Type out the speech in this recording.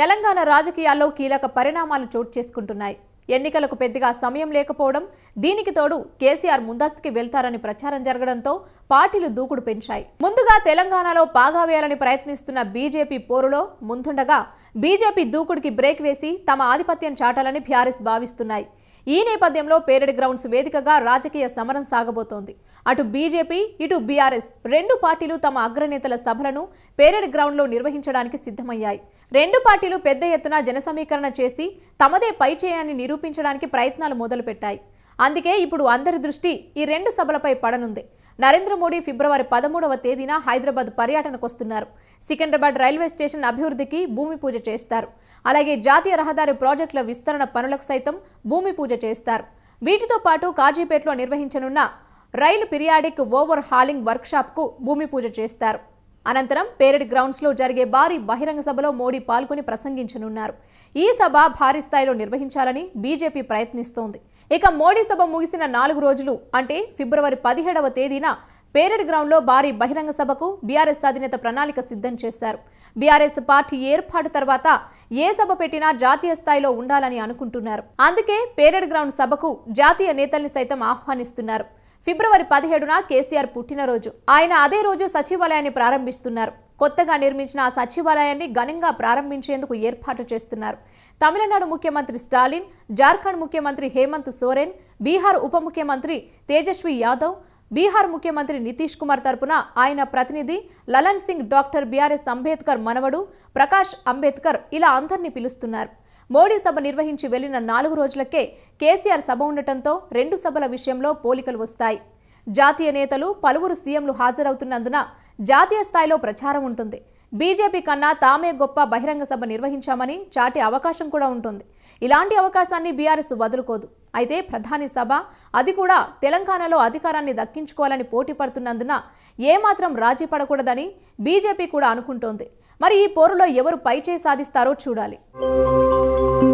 తెలంగాణ రాజకీయాల్లో కీలక పరిణామాలు చోటు చేసుకుంటున్నాయి ఎన్నికలకు పెద్దగా సమయం లేకపోవడం దీనికి తోడు కేసీఆర్ ముందస్తుకి వెళ్తారని ప్రచారం జరగడంతో పార్టీలు దూకుడు పెంచాయి ముందుగా తెలంగాణలో బాగా వేయాలని ప్రయత్నిస్తున్న బీజేపీ పోరులో ముందుండగా బీజేపీ దూకుడికి బ్రేక్ వేసి తమ ఆధిపత్యం చాటాలని బీఆర్ఎస్ భావిస్తున్నాయి ఈ నేపథ్యంలో పేరెడ్ గ్రౌండ్స్ వేదికగా రాజకీయ సమరం సాగబోతోంది అటు బీజేపీ ఇటు బీఆర్ఎస్ రెండు పార్టీలు తమ అగ్రనేతల సభలను పేరెడ్ గ్రౌండ్లో నిర్వహించడానికి సిద్ధమయ్యాయి రెండు పార్టీలు పెద్ద ఎత్తున జనసమీకరణ చేసి తమదే పైచేయాన్ని నిరూపించడానికి ప్రయత్నాలు మొదలుపెట్టాయి అందుకే ఇప్పుడు అందరి దృష్టి ఈ రెండు సభలపై పడనుంది నరేంద్ర మోడీ ఫిబ్రవరి పదమూడవ తేదీన హైదరాబాద్ పర్యటనకు వస్తున్నారు సికింద్రాబాద్ రైల్వే స్టేషన్ అభివృద్ధికి భూమి పూజ చేస్తారు అలాగే జాతీయ రహదారి ప్రాజెక్టుల విస్తరణ పనులకు సైతం భూమి పూజ చేస్తారు వీటితో పాటు కాజీపేటలో నిర్వహించనున్న రైలు పిరియాడిక్ ఓవర్ హాలింగ్ వర్క్షాప్కు భూమి పూజ చేస్తారు అనంతరం పేరెడ్ గ్రౌండ్స్లో జరిగే భారీ బహిరంగ సభలో మోడీ పాల్గొని ప్రసంగించనున్నారు ఈ సభ భారీ స్థాయిలో నిర్వహించాలని బీజేపీ ప్రయత్నిస్తోంది ఇక మోడీ సభ ముగిసిన నాలుగు రోజులు అంటే ఫిబ్రవరి పదిహేడవ తేదీన పేరెడ్ గ్రౌండ్లో భారీ బహిరంగ సభకు బీఆర్ఎస్ అధినేత ప్రణాళిక సిద్ధం చేశారు బీఆర్ఎస్ పార్టీ ఏర్పాటు తర్వాత ఏ సభ పెట్టినా జాతీయ స్థాయిలో ఉండాలని అనుకుంటున్నారు అందుకే పేరెడ్ గ్రౌండ్ సభకు జాతీయ నేతల్ని సైతం ఆహ్వానిస్తున్నారు ఫిబ్రవరి పదిహేడున కేసీఆర్ పుట్టినరోజు ఆయన అదే రోజు సచివాలయాన్ని ప్రారంభిస్తున్నారు కొత్తగా నిర్మించిన ఆ సచివాలయాన్ని ఘనంగా ప్రారంభించేందుకు ఏర్పాటు చేస్తున్నారు తమిళనాడు ముఖ్యమంత్రి స్టాలిన్ జార్ఖండ్ ముఖ్యమంత్రి హేమంత్ సోరెన్ బీహార్ ఉప ముఖ్యమంత్రి తేజస్వి యాదవ్ బీహార్ ముఖ్యమంత్రి నితీష్ కుమార్ తరపున ఆయన ప్రతినిధి లలన్ సింగ్ డాక్టర్ బీఆర్ఎస్ అంబేద్కర్ మనవడు ప్రకాష్ అంబేద్కర్ ఇలా అందరినీ పిలుస్తున్నారు మోడీ సభ నిర్వహించి వెళ్లిన నాలుగు రోజులకే కేసీఆర్ సభ ఉండటంతో రెండు సభల విషయంలో పోలికలు వస్తాయి జాతీయ నేతలు పలువురు సీఎంలు హాజరవుతున్నందున జాతీయ స్థాయిలో ప్రచారం ఉంటుంది బీజేపీ కన్నా తామే గొప్ప బహిరంగ సభ నిర్వహించామని చాటి అవకాశం కూడా ఉంటుంది ఇలాంటి అవకాశాన్ని బీఆర్ఎస్ వదులుకోదు అయితే ప్రధాని సభ అది కూడా తెలంగాణలో అధికారాన్ని దక్కించుకోవాలని పోటీ పడుతున్నందున ఏమాత్రం రాజీ పడకూడదని బీజేపీ కూడా అనుకుంటోంది మరి ఈ పోరులో ఎవరు పైచే సాధిస్తారో చూడాలి Thank you.